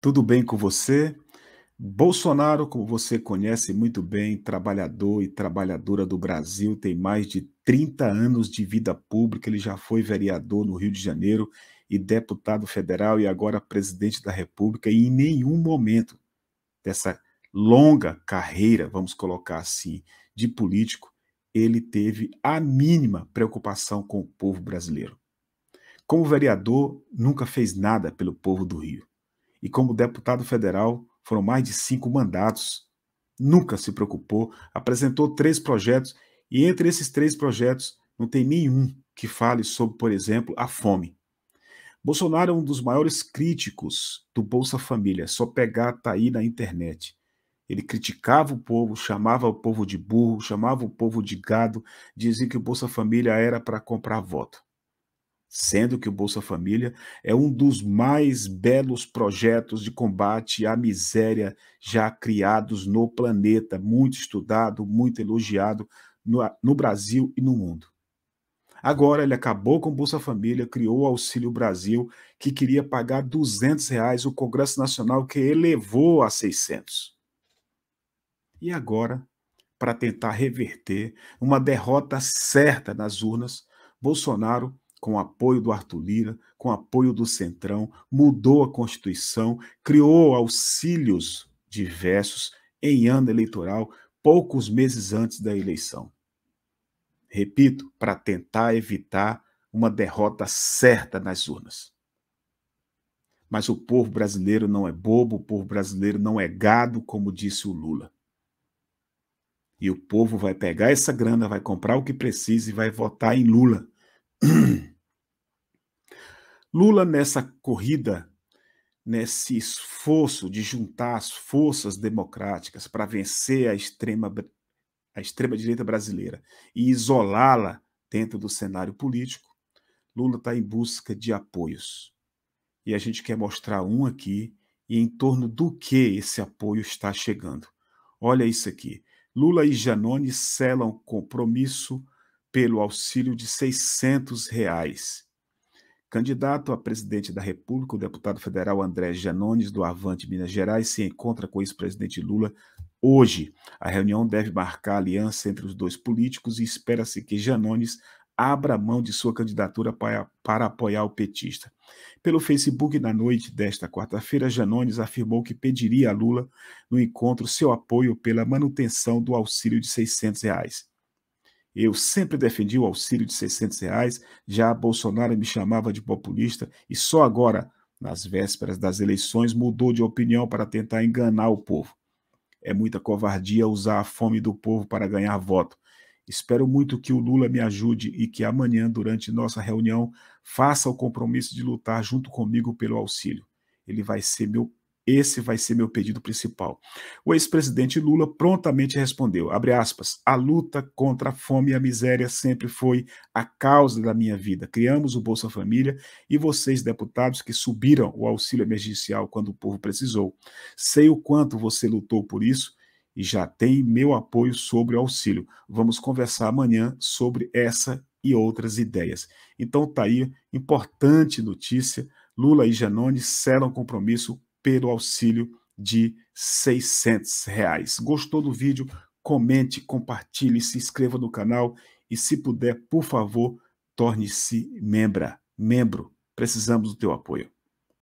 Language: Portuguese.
Tudo bem com você? Bolsonaro, como você conhece muito bem, trabalhador e trabalhadora do Brasil, tem mais de 30 anos de vida pública. Ele já foi vereador no Rio de Janeiro e deputado federal e agora presidente da República. E em nenhum momento dessa longa carreira, vamos colocar assim, de político, ele teve a mínima preocupação com o povo brasileiro. Como vereador, nunca fez nada pelo povo do Rio e, como deputado federal, foram mais de cinco mandatos. Nunca se preocupou, apresentou três projetos e, entre esses três projetos, não tem nenhum que fale sobre, por exemplo, a fome. Bolsonaro é um dos maiores críticos do Bolsa Família, é só pegar tá aí na internet. Ele criticava o povo, chamava o povo de burro, chamava o povo de gado, dizia que o Bolsa Família era para comprar voto sendo que o Bolsa Família é um dos mais belos projetos de combate à miséria já criados no planeta, muito estudado, muito elogiado no, no Brasil e no mundo. Agora ele acabou com o Bolsa Família, criou o Auxílio Brasil, que queria pagar 200 reais, o Congresso Nacional que elevou a 600. E agora, para tentar reverter uma derrota certa nas urnas, Bolsonaro com apoio do Arthur Lira, com apoio do Centrão, mudou a Constituição, criou auxílios diversos em ano eleitoral, poucos meses antes da eleição. Repito, para tentar evitar uma derrota certa nas urnas. Mas o povo brasileiro não é bobo, o povo brasileiro não é gado, como disse o Lula. E o povo vai pegar essa grana, vai comprar o que precisa e vai votar em Lula Lula, nessa corrida, nesse esforço de juntar as forças democráticas para vencer a extrema, a extrema direita brasileira e isolá-la dentro do cenário político, Lula está em busca de apoios. E a gente quer mostrar um aqui e em torno do que esse apoio está chegando. Olha isso aqui. Lula e Janone selam compromisso pelo auxílio de 600 reais. Candidato a presidente da República, o deputado federal André Janones, do Avante Minas Gerais, se encontra com o ex-presidente Lula hoje. A reunião deve marcar aliança entre os dois políticos e espera-se que Janones abra mão de sua candidatura para, para apoiar o petista. Pelo Facebook, na noite desta quarta-feira, Janones afirmou que pediria a Lula no encontro seu apoio pela manutenção do auxílio de 600 reais. Eu sempre defendi o auxílio de 600 reais, já Bolsonaro me chamava de populista e só agora, nas vésperas das eleições, mudou de opinião para tentar enganar o povo. É muita covardia usar a fome do povo para ganhar voto. Espero muito que o Lula me ajude e que amanhã, durante nossa reunião, faça o compromisso de lutar junto comigo pelo auxílio. Ele vai ser meu esse vai ser meu pedido principal. O ex-presidente Lula prontamente respondeu, aspas, a luta contra a fome e a miséria sempre foi a causa da minha vida. Criamos o Bolsa Família e vocês, deputados, que subiram o auxílio emergencial quando o povo precisou. Sei o quanto você lutou por isso e já tem meu apoio sobre o auxílio. Vamos conversar amanhã sobre essa e outras ideias. Então tá aí, importante notícia, Lula e Janone selam compromisso pelo auxílio de 600 reais. Gostou do vídeo? Comente, compartilhe, se inscreva no canal e, se puder, por favor, torne-se membra, membro. Precisamos do teu apoio.